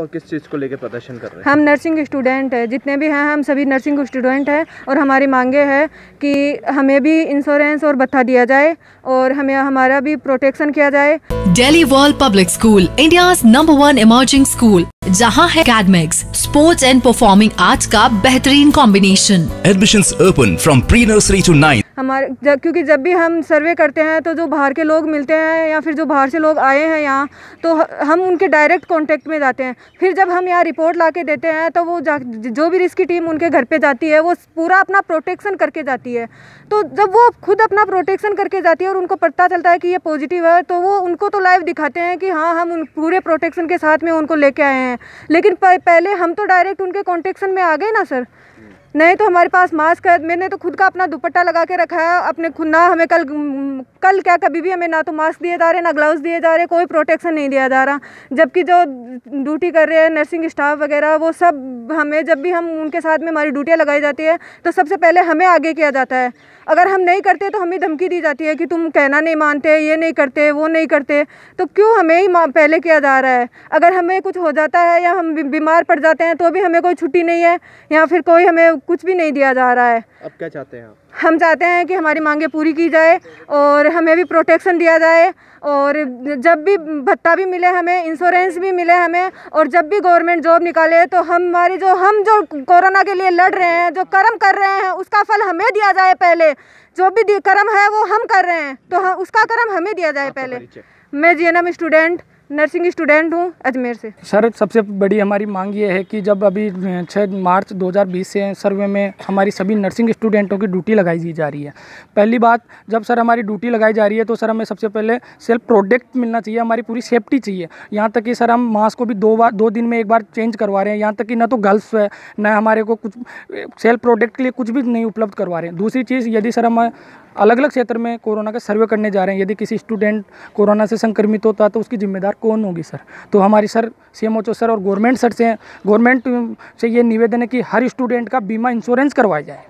और किस चीज़ को लेकर प्रदर्शन कर रहे हैं हम नर्सिंग स्टूडेंट हैं जितने भी हैं हम सभी नर्सिंग स्टूडेंट हैं और हमारी मांगे हैं कि हमें भी इंश्योरेंस और भत्ता दिया जाए और हमें हमारा भी प्रोटेक्शन किया जाए Delhi world public school India number one emerging school जहाँ है academics sports and performing arts का बेहतरीन combination admission open from pre nursery to nine हमारे जब क्योंकि जब भी हम सर्वे करते हैं तो जो बाहर के लोग मिलते हैं या फिर जो बाहर से लोग आए हैं यहाँ तो हम उनके डायरेक्ट कांटेक्ट में जाते हैं फिर जब हम यहाँ रिपोर्ट ला देते हैं तो वो जो भी रिस्क की टीम उनके घर पे जाती है वो पूरा अपना प्रोटेक्शन करके जाती है तो जब वो खुद अपना प्रोटेक्शन करके जाती है और उनको पता चलता है कि ये पॉजिटिव है तो वो उनको तो लाइफ दिखाते हैं कि हाँ हम उन पूरे प्रोटेक्शन के साथ में उनको लेके आए हैं लेकिन पहले हम तो डायरेक्ट उनके कॉन्टेक्शन में आ गए ना सर नहीं तो हमारे पास मास्क है मैंने तो खुद का अपना दुपट्टा लगा के रखा है अपने खुद ना हमें कल कल क्या कभी भी हमें ना तो मास्क दिए जा रहे ना ग्लव्स दिए जा रहे कोई प्रोटेक्शन नहीं दिया जा रहा जबकि जो ड्यूटी कर रहे हैं नर्सिंग स्टाफ वगैरह वो सब हमें जब भी हम उनके साथ में हमारी ड्यूटियाँ लगाई जाती है तो सबसे पहले हमें आगे किया जाता है अगर हम नहीं करते तो हमें धमकी दी जाती है कि तुम कहना नहीं मानते ये नहीं करते वो नहीं करते तो क्यों हमें ही पहले किया जा रहा है अगर हमें कुछ हो जाता है या हम बीमार पड़ जाते हैं तो भी हमें कोई छुट्टी नहीं है या फिर कोई हमें कुछ भी नहीं दिया जा रहा है अब क्या चाहते हैं हम चाहते हैं कि हमारी मांगे पूरी की जाए और हमें भी प्रोटेक्शन दिया जाए और जब भी भत्ता भी मिले हमें इंश्योरेंस भी मिले हमें और जब भी गवर्नमेंट जॉब निकाले तो हमारी जो हम जो कोरोना के लिए लड़ रहे हैं जो कर्म कर रहे हैं उसका फल हमें दिया जाए पहले जो भी कर्म है वो हम कर रहे हैं तो उसका कर्म हमें दिया जाए तो पहले मैं G N student nursing student हूँ अजमेर से सर सबसे बड़ी हमारी मांग ये है कि जब अभी छः मार्च 2020 से सर्वे में हमारी सभी नर्सिंग स्टूडेंटों की ड्यूटी लगाई दी जा रही है पहली बात जब सर हमारी ड्यूटी लगाई जा रही है तो सर हमें सबसे पहले सेल्फ प्रोडक्ट मिलना चाहिए हमारी पूरी सेफ्टी चाहिए यहाँ तक कि सर हम मास्क को भी दो बार दो दिन में एक बार चेंज करवा रहे हैं यहाँ तक कि न तो गर्ल्स है न हमारे को कुछ सेल्फ प्रोडक्ट के लिए कुछ भी नहीं उपलब्ध करवा रहे हैं दूसरी चीज़ यदि सर हम अलग अलग क्षेत्र में कोरोना का सर्वे करने जा रहे हैं यदि किसी स्टूडेंट कोरोना से संक्रमित होता है तो उसकी जिम्मेदार कौन होगी सर तो हमारी सर सी एम सर और गवर्नमेंट सर से गवर्नमेंट से ये निवेदन है कि हर स्टूडेंट का बीमा इंश्योरेंस करवाया जाए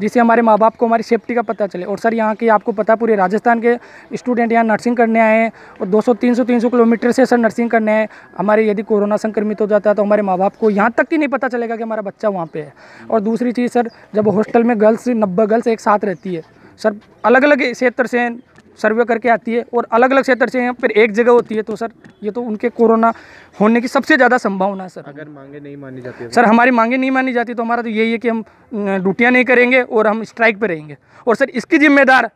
जिससे हमारे माँ बाप को हमारी सेफ्टी का पता चले और सर यहाँ की आपको पता पूरे राजस्थान के स्टूडेंट यहाँ नर्सिंग करने आए हैं और 200 300 300 किलोमीटर से सर नर्सिंग करने आए हमारे यदि कोरोना संक्रमित हो जाता है तो हमारे माँ बाप को यहाँ तक ही नहीं पता चलेगा कि हमारा बच्चा वहाँ पर है और दूसरी चीज़ सर जब हॉस्टल में गर्ल्स नब्बे गर्ल्स एक साथ रहती है सर अलग अलग क्षेत्र से सर्वे करके आती है और अलग अलग क्षेत्र से यहाँ पर एक जगह होती है तो सर ये तो उनके कोरोना होने की सबसे ज़्यादा संभावना है सर अगर मांगे नहीं मानी जाती सर हमारी मांगे नहीं मानी जाती तो हमारा तो यही है कि हम ड्यूटियाँ नहीं करेंगे और हम स्ट्राइक पर रहेंगे और सर इसकी जिम्मेदार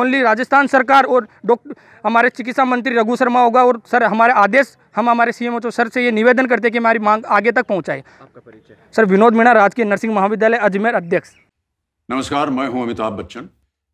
ओनली राजस्थान सरकार और डॉक्टर हमारे चिकित्सा मंत्री रघु शर्मा होगा और सर हमारे आदेश हम हमारे सीएम तो सर से ये निवेदन करते हैं कि हमारी मांग आगे तक पहुंचाए आपका परिचय सर विनोद मीणा राजकीय नर्सिंग महाविद्यालय अजमेर अध्यक्ष नमस्कार मैं हूं अमिताभ बच्चन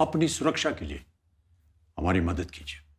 अपनी सुरक्षा के लिए हमारी मदद कीजिए